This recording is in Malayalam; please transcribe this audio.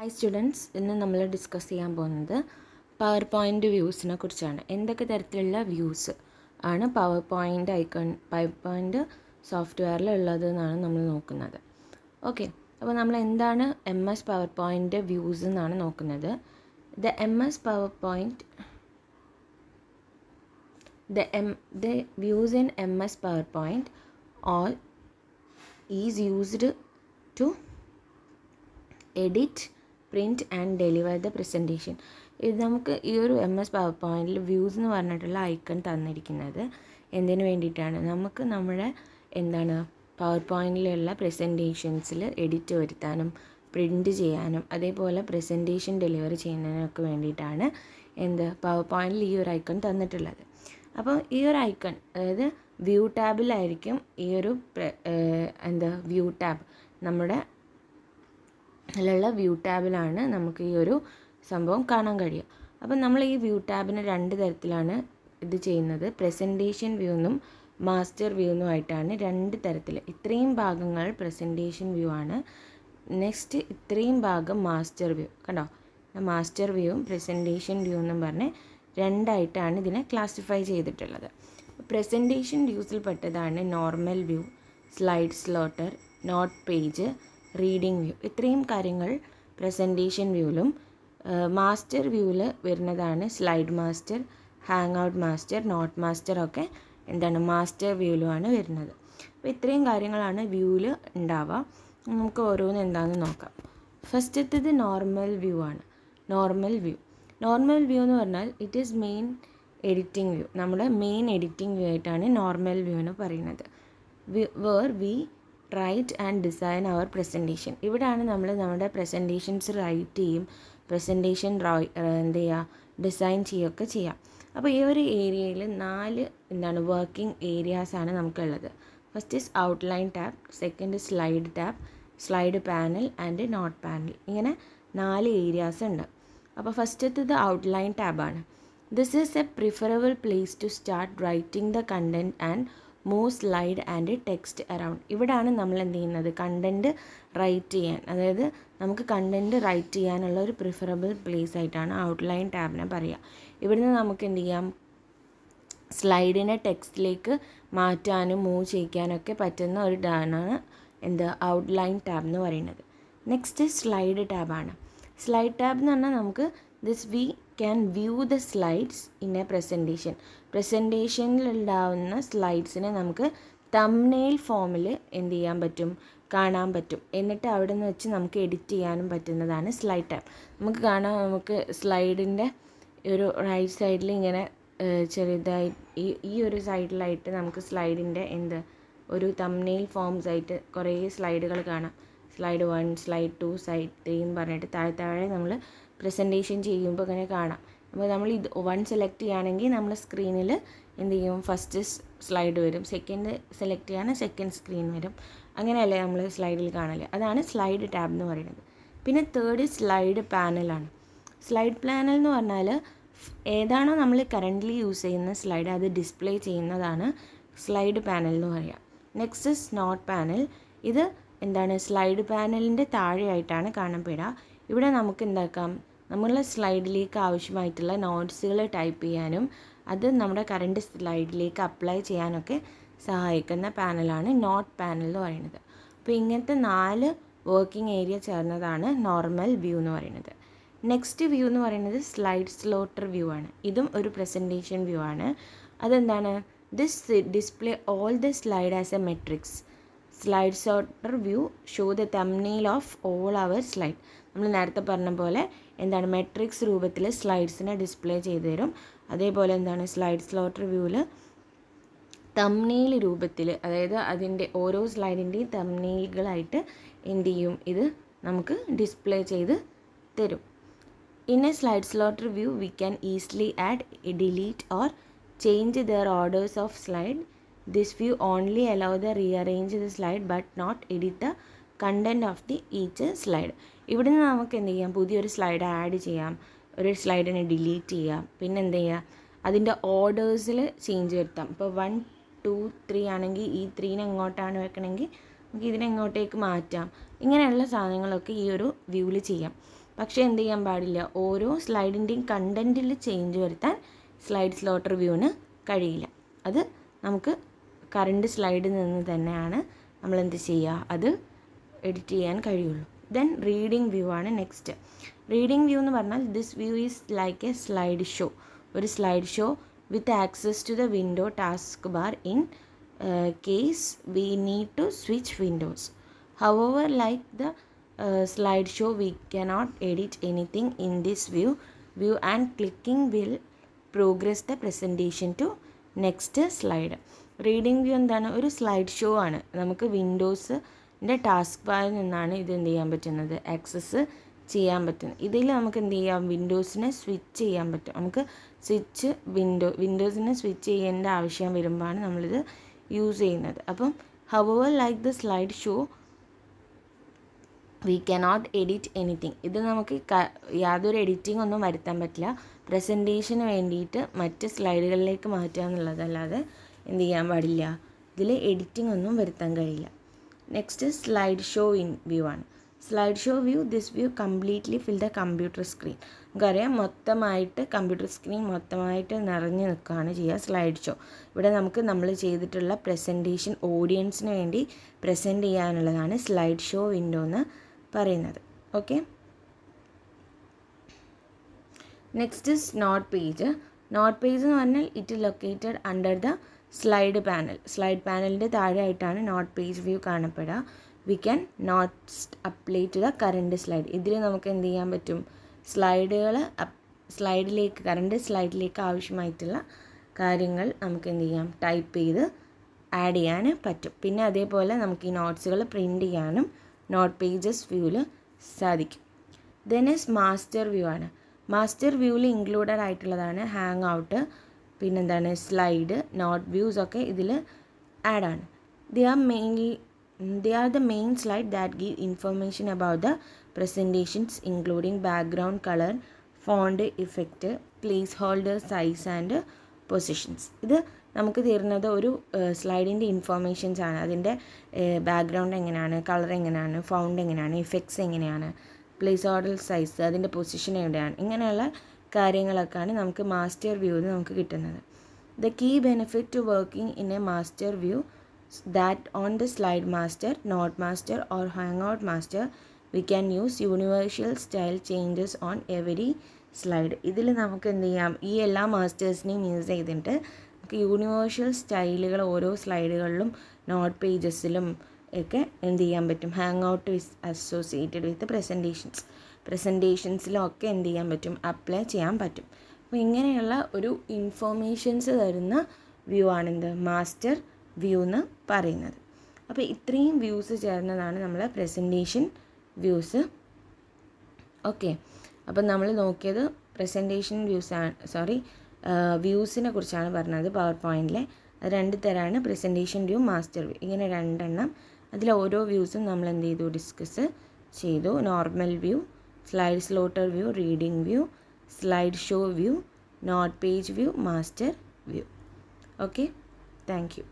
ഹായ് സ്റ്റുഡൻസ് ഇന്ന് നമ്മൾ ഡിസ്കസ് ചെയ്യാൻ പോകുന്നത് പവർ പോയിൻ്റ് വ്യൂസിനെ കുറിച്ചാണ് എന്തൊക്കെ തരത്തിലുള്ള വ്യൂസ് ആണ് power point icon power point സോഫ്റ്റ്വെയറിൽ ഉള്ളത് എന്നാണ് നമ്മൾ നോക്കുന്നത് ഓക്കെ അപ്പോൾ നമ്മൾ എന്താണ് M S power point views എന്നാണ് നോക്കുന്നത് the M S power point the M the views in M S power point all is used to edit print and deliver the presentation ഇത് നമുക്ക് ഈ ഒരു എം എസ് പവർ പോയിൻറ്റിൽ വ്യൂസ് എന്ന് പറഞ്ഞിട്ടുള്ള ഐക്കൺ തന്നിരിക്കുന്നത് എന്തിനു വേണ്ടിയിട്ടാണ് നമുക്ക് നമ്മുടെ എന്താണ് പവർ പോയിൻറ്റിലുള്ള പ്രസൻറ്റേഷൻസിൽ എഡിറ്റ് വരുത്താനും പ്രിൻറ്റ് ചെയ്യാനും അതേപോലെ പ്രസൻറ്റേഷൻ ഡെലിവറി ചെയ്യുന്നതിനൊക്കെ വേണ്ടിയിട്ടാണ് എന്ത് പവർ പോയിൻറ്റിൽ ഈ ഒരു ഐക്കൺ തന്നിട്ടുള്ളത് അപ്പോൾ ഈ ഒരു ഐക്കൺ അതായത് വ്യൂ ടാബിലായിരിക്കും ഈ ഒരു എന്താ വ്യൂ ടാബ് നമ്മുടെ അതിലുള്ള വ്യൂ ടാബിലാണ് നമുക്ക് ഈ ഒരു സംഭവം കാണാൻ കഴിയുക അപ്പം നമ്മൾ ഈ വ്യൂ ടാബിന് രണ്ട് തരത്തിലാണ് ഇത് ചെയ്യുന്നത് പ്രസൻറ്റേഷൻ വ്യൂ എന്നും മാസ്റ്റർ വ്യൂ എന്നും ആയിട്ടാണ് രണ്ട് തരത്തിൽ ഇത്രയും ഭാഗങ്ങൾ പ്രസൻറ്റേഷൻ വ്യൂ ആണ് നെക്സ്റ്റ് ഇത്രയും ഭാഗം മാസ്റ്റർ വ്യൂ കണ്ടോ മാസ്റ്റർ വ്യൂവും പ്രസൻറ്റേഷൻ വ്യൂ എന്നും പറഞ്ഞ് രണ്ടായിട്ടാണ് ഇതിനെ ക്ലാസിഫൈ ചെയ്തിട്ടുള്ളത് പ്രസൻറ്റേഷൻ വ്യൂസിൽ പെട്ടതാണ് normal view slide sorter note page reading view ഇത്രയും കാര്യങ്ങൾ പ്രസൻറ്റേഷൻ വ്യൂവിലും മാസ്റ്റർ വ്യൂവിൽ വരുന്നതാണ് slide master handout master note master ഒക്കെ എന്താണ് മാസ്റ്റർ വ്യൂവിലുമാണ് വരുന്നത് അപ്പോൾ ഇത്രയും കാര്യങ്ങളാണ് വ്യൂവിൽ ഉണ്ടാവുക നമുക്ക് ഓരോന്ന് എന്താണെന്ന് നോക്കാം ഫസ്റ്റത്തേത് നോർമൽ വ്യൂ ആണ് നോർമൽ വ്യൂ നോർമൽ വ്യൂ എന്ന് പറഞ്ഞാൽ it is main editing view നമ്മുടെ മെയിൻ എഡിറ്റിംഗ് വ്യൂ ആയിട്ടാണ് നോർമൽ വ്യൂ എന്ന് പറയുന്നത് where we write and design our presentation ഇവിടെയാണ് നമ്മൾ നമ്മുടെ പ്രസൻറ്റേഷൻസ് റൈറ്റ് ചെയ്യും പ്രസൻറ്റേഷൻ എന്ത് ചെയ്യുക ഡിസൈൻ ചെയ്യുകയൊക്കെ ചെയ്യാം അപ്പോൾ ഈ ഒരു ഏരിയയിൽ നാല് എന്താണ് വർക്കിംഗ് ഏരിയാസാണ് നമുക്കുള്ളത് first is outline tab second slide tab slide panel and note panel ഇങ്ങനെ നാല് ഏരിയാസ് ഉണ്ട് അപ്പോൾ ഇത് ഔട്ട്ലൈൻ ടാബാണ് this is a preferable place to start writing the content and move slide and text around ഇവിടാണ് നമ്മൾ എന്ത് ചെയ്യുന്നത് കണ്ടൻറ്റ് റൈറ്റ് ചെയ്യാൻ അതായത് നമുക്ക് കണ്ടൻറ്റ് റൈറ്റ് ചെയ്യാനുള്ള ഒരു പ്രിഫറബിൾ പ്ലേസ് ആയിട്ടാണ് ഔട്ട്ലൈൻ ടാബിനെ പറയുക ഇവിടുന്ന് നമുക്ക് എന്ത് ചെയ്യാം സ്ലൈഡിനെ ടെക്സ്റ്റിലേക്ക് മാറ്റാനും മൂവ് ചെയ്യിക്കാനൊക്കെ പറ്റുന്ന ഒരു ഇതാണ് എന്ത് ഔട്ട്ലൈൻ ടാബ് എന്ന് പറയുന്നത് നെക്സ്റ്റ് സ്ലൈഡ് ടാബാണ് സ്ലൈഡ് ടാബ് എന്ന് പറഞ്ഞാൽ നമുക്ക് this we can view the slides in a presentation പ്രസൻറ്റേഷനിലുണ്ടാവുന്ന സ്ലൈഡ്സിനെ നമുക്ക് തംനെയിൽ ഫോമിൽ എന്ത് ചെയ്യാൻ പറ്റും കാണാൻ പറ്റും എന്നിട്ട് അവിടെ നിന്ന് വെച്ച് നമുക്ക് എഡിറ്റ് ചെയ്യാനും പറ്റുന്നതാണ് സ്ലൈഡ് ടാബ് നമുക്ക് കാണാൻ നമുക്ക് സ്ലൈഡിൻ്റെ ഒരു റൈറ്റ് സൈഡിൽ ഇങ്ങനെ ചെറുതായി ഈ ഈ ഒരു സൈഡിലായിട്ട് നമുക്ക് സ്ലൈഡിൻ്റെ എന്ത് ഒരു തംനെയിൽ ഫോംസ് ആയിട്ട് കുറേ സ്ലൈഡുകൾ കാണാം slide one slide two side three എന്ന് പറഞ്ഞിട്ട് താഴെ താഴെ നമ്മൾ പ്രസൻറ്റേഷൻ ചെയ്യുമ്പോൾ ഇങ്ങനെ കാണാം അപ്പോൾ നമ്മൾ ഇത് വൺ സെലക്ട് ചെയ്യുകയാണെങ്കിൽ നമ്മൾ സ്ക്രീനിൽ എന്ത് ചെയ്യും ഫസ്റ്റ് സ്ലൈഡ് വരും സെക്കൻഡ് സെലക്ട് ചെയ്യുകയാണെങ്കിൽ സെക്കൻഡ് സ്ക്രീൻ വരും അങ്ങനെയല്ലേ നമ്മൾ സ്ലൈഡിൽ കാണല് അതാണ് സ്ലൈഡ് ടാബ് എന്ന് പറയുന്നത് പിന്നെ തേർഡ് സ്ലൈഡ് പാനലാണ് സ്ലൈഡ് പാനൽ എന്ന് പറഞ്ഞാൽ ഏതാണോ നമ്മൾ കറൻ്റ്ലി യൂസ് ചെയ്യുന്ന സ്ലൈഡ് അത് ഡിസ്പ്ലേ ചെയ്യുന്നതാണ് സ്ലൈഡ് പാനൽ എന്ന് പറയുക നെക്സ്റ്റ് സ്നോട്ട് പാനൽ ഇത് എന്താണ് സ്ലൈഡ് പാനലിൻ്റെ താഴെയായിട്ടാണ് കാണപ്പെടുക ഇവിടെ നമുക്ക് എന്താക്കാം നമ്മളെ സ്ലൈഡിലേക്ക് ആവശ്യമായിട്ടുള്ള നോട്ട്സുകൾ ടൈപ്പ് ചെയ്യാനും അത് നമ്മുടെ കറണ്ട് സ്ലൈഡിലേക്ക് അപ്ലൈ ചെയ്യാനൊക്കെ സഹായിക്കുന്ന പാനലാണ് നോട്ട് പാനൽ എന്ന് പറയുന്നത് അപ്പോൾ ഇങ്ങനത്തെ നാല് വർക്കിംഗ് ഏരിയ ചേർന്നതാണ് നോർമൽ വ്യൂ എന്ന് പറയുന്നത് നെക്സ്റ്റ് വ്യൂ എന്ന് പറയുന്നത് സ്ലൈഡ് സ്ലോട്ടർ വ്യൂ ആണ് ഇതും ഒരു പ്രസൻറ്റേഷൻ വ്യൂ ആണ് അതെന്താണ് this display all the slide as a matrix slide sorter view show the thumbnail of all our slide നമ്മൾ നേരത്തെ പറഞ്ഞ പോലെ എന്താണ് മെട്രിക്സ് രൂപത്തിൽ സ്ലൈഡ്സിനെ ഡിസ്പ്ലേ ചെയ്ത് തരും അതേപോലെ എന്താണ് സ്ലൈഡ് സ്ലോട്ട് റിവ്യൂവിൽ തമ്നെയിൽ രൂപത്തിൽ അതായത് അതിൻ്റെ ഓരോ സ്ലൈഡിൻ്റെയും തമ്നെയിലുകളായിട്ട് എന്ത് ചെയ്യും ഇത് നമുക്ക് ഡിസ്പ്ലേ ചെയ്ത് തരും in a slide sorter view we can easily add delete or change the orders of slide this view only allow the arrange the slide but not edit the content of the each slide ഇവിടെ നിന്ന് നമുക്ക് എന്ത് ചെയ്യാം പുതിയൊരു സ്ലൈഡ് ആഡ് ചെയ്യാം ഒരു സ്ലൈഡിനെ ഡിലീറ്റ് ചെയ്യാം പിന്നെ എന്ത് ചെയ്യുക അതിൻ്റെ ഓർഡേഴ്സിൽ ചേഞ്ച് വരുത്താം ഇപ്പോൾ വൺ ടു ത്രീ ആണെങ്കിൽ ഈ ത്രീനെ എങ്ങോട്ടാണ് വെക്കണമെങ്കിൽ നമുക്ക് ഇതിനെ എങ്ങോട്ടേക്ക് മാറ്റാം ഇങ്ങനെയുള്ള സാധനങ്ങളൊക്കെ ഈ ഒരു വ്യൂവിൽ ചെയ്യാം പക്ഷേ എന്ത് ചെയ്യാൻ പാടില്ല ഓരോ സ്ലൈഡിൻ്റെയും കണ്ടൻറ്റിൽ ചേഞ്ച് വരുത്താൻ സ്ലൈഡ് സ്ലോട്ടർ വ്യൂവിന് കഴിയില്ല അത് നമുക്ക് കറണ്ട് സ്ലൈഡിൽ നിന്ന് തന്നെയാണ് നമ്മൾ എന്ത് ചെയ്യുക അത് എഡിറ്റ് ചെയ്യാൻ കഴിയുള്ളൂ ദെൻ റീഡിംഗ് വ്യൂ ആണ് നെക്സ്റ്റ് റീഡിംഗ് വ്യൂ എന്ന് പറഞ്ഞാൽ this view is like a slide show ഒരു slide show with access to the window task bar in case we need to switch windows however like the slide show we cannot edit anything in this view view and clicking will progress the presentation to next slide reading view എന്താണ് ഒരു സ്ലൈഡ് ഷോ ആണ് നമുക്ക് വിൻഡോസ് ഇതിൻ്റെ ടാസ്ക് ബാറിൽ നിന്നാണ് ഇത് എന്ത് ചെയ്യാൻ പറ്റുന്നത് ആക്സസ് ചെയ്യാൻ പറ്റുന്നത് ഇതിൽ നമുക്ക് എന്ത് ചെയ്യാം വിൻഡോസിനെ സ്വിച്ച് ചെയ്യാൻ പറ്റും നമുക്ക് സ്വിച്ച് വിൻഡോ വിൻഡോസിനെ സ്വിച്ച് ചെയ്യേണ്ട ആവശ്യം വരുമ്പോഴാണ് നമ്മളിത് യൂസ് ചെയ്യുന്നത് അപ്പം however like the slide show we cannot edit anything ഇത് നമുക്ക് യാതൊരു എഡിറ്റിംഗ് ഒന്നും വരുത്താൻ പറ്റില്ല പ്രസൻറ്റേഷന് വേണ്ടിയിട്ട് മറ്റ് സ്ലൈഡുകളിലേക്ക് മാറ്റുക എന്നുള്ളതല്ലാതെ എന്ത് ചെയ്യാൻ പാടില്ല ഇതിൽ എഡിറ്റിംഗ് ഒന്നും വരുത്താൻ കഴിയില്ല Next is slideshow in view ആണ് slide show view this view completely fill the computer screen നമുക്കറിയാം മൊത്തമായിട്ട് കമ്പ്യൂട്ടർ സ്ക്രീൻ മൊത്തമായിട്ട് നിറഞ്ഞു നിൽക്കുകയാണ് ചെയ്യുക സ്ലൈഡ് ഷോ ഇവിടെ നമുക്ക് നമ്മൾ ചെയ്തിട്ടുള്ള പ്രസൻറ്റേഷൻ ഓഡിയൻസിന് വേണ്ടി പ്രസൻറ്റ് ചെയ്യാനുള്ളതാണ് സ്ലൈഡ് ഷോ വിൻഡോ എന്ന് പറയുന്നത് okay next is note page note page എന്ന് പറഞ്ഞാൽ it located under the slide panel slide പാനലിൻ്റെ താഴെയായിട്ടാണ് നോട്ട് പേജ് വ്യൂ കാണപ്പെടുക we can note update the current slide ഇതിൽ നമുക്ക് എന്ത് ചെയ്യാൻ പറ്റും സ്ലൈഡുകൾ സ്ലൈഡിലേക്ക് കറണ്ട് സ്ലൈഡിലേക്ക് ആവശ്യമായിട്ടുള്ള കാര്യങ്ങൾ നമുക്ക് എന്ത് ചെയ്യാം ടൈപ്പ് ചെയ്ത് ആഡ് ചെയ്യാൻ പറ്റും പിന്നെ അതേപോലെ നമുക്ക് ഈ നോട്ട്സുകൾ പ്രിൻ്റ് ചെയ്യാനും നോട്ട് പേജസ് വ്യൂവിൽ സാധിക്കും ദെൻ ഇസ് മാസ്റ്റർ വ്യൂ ആണ് മാസ്റ്റർ വ്യൂവിൽ ഇൻക്ലൂഡഡ് ആയിട്ടുള്ളതാണ് ഹാങ് ഔട്ട് പിന്നെന്താണ് സ്ലൈഡ് നോട്ട് വ്യൂസ് ഒക്കെ ഇതിൽ ആഡാണ് they are mainly they are the main slide that give information about the presentations including background colour font effect placeholder size and positions ഇത് നമുക്ക് തരുന്നത് ഒരു സ്ലൈഡിൻ്റെ ഇൻഫോർമേഷൻസ് ആണ് അതിൻ്റെ ബാക്ക്ഗ്രൗണ്ട് എങ്ങനെയാണ് കളർ എങ്ങനെയാണ് ഫൗണ്ട് എങ്ങനെയാണ് ഇഫക്ട്സ് എങ്ങനെയാണ് പ്ലേസ് ഹോൾഡർ സൈസ് അതിൻ്റെ പൊസിഷൻ എവിടെയാണ് ഇങ്ങനെയുള്ള കാര്യങ്ങളൊക്കെയാണ് നമുക്ക് മാസ്റ്റർ വ്യൂവിൽ നമുക്ക് കിട്ടുന്നത് the key benefit to working in a master view that on the slide master note master or handout master we can use universal style changes on every slide ഇതിൽ നമുക്ക് എന്ത് ചെയ്യാം ഈ എല്ലാ മാസ്റ്റേഴ്സിനെയും യൂസ് ചെയ്തിട്ട് നമുക്ക് യൂണിവേഴ്സ്യൽ സ്റ്റൈലുകൾ ഓരോ സ്ലൈഡുകളിലും നോട്ട് പേജസിലും ഒക്കെ എന്ത് ചെയ്യാൻ പറ്റും handout is associated with presentations പ്രസൻറ്റേഷൻസിലും ഒക്കെ എന്ത് ചെയ്യാൻ പറ്റും അപ്ലൈ ചെയ്യാൻ പറ്റും അപ്പോൾ ഇങ്ങനെയുള്ള ഒരു ഇൻഫോർമേഷൻസ് തരുന്ന വ്യൂ ആണെന്ത് മാസ്റ്റർ വ്യൂ എന്ന് പറയുന്നത് അപ്പോൾ ഇത്രയും വ്യൂസ് ചേർന്നതാണ് നമ്മൾ പ്രസൻറ്റേഷൻ വ്യൂസ് ഓക്കെ അപ്പം നമ്മൾ നോക്കിയത് പ്രസൻറ്റേഷൻ വ്യൂസ് ആണ് സോറി വ്യൂസിനെ കുറിച്ചാണ് പറഞ്ഞത് പവർ പോയിൻറ്റിലെ രണ്ട് തരമാണ് പ്രസൻറ്റേഷൻ വ്യൂ മാസ്റ്റർ വ്യൂ ഇങ്ങനെ രണ്ടെണ്ണം അതിലെ ഓരോ വ്യൂസും നമ്മൾ എന്ത് ചെയ്തു ഡിസ്കസ് ചെയ്തു normal view slide slaughter view, reading view, slideshow view, not page view, master view. Okay, thank you.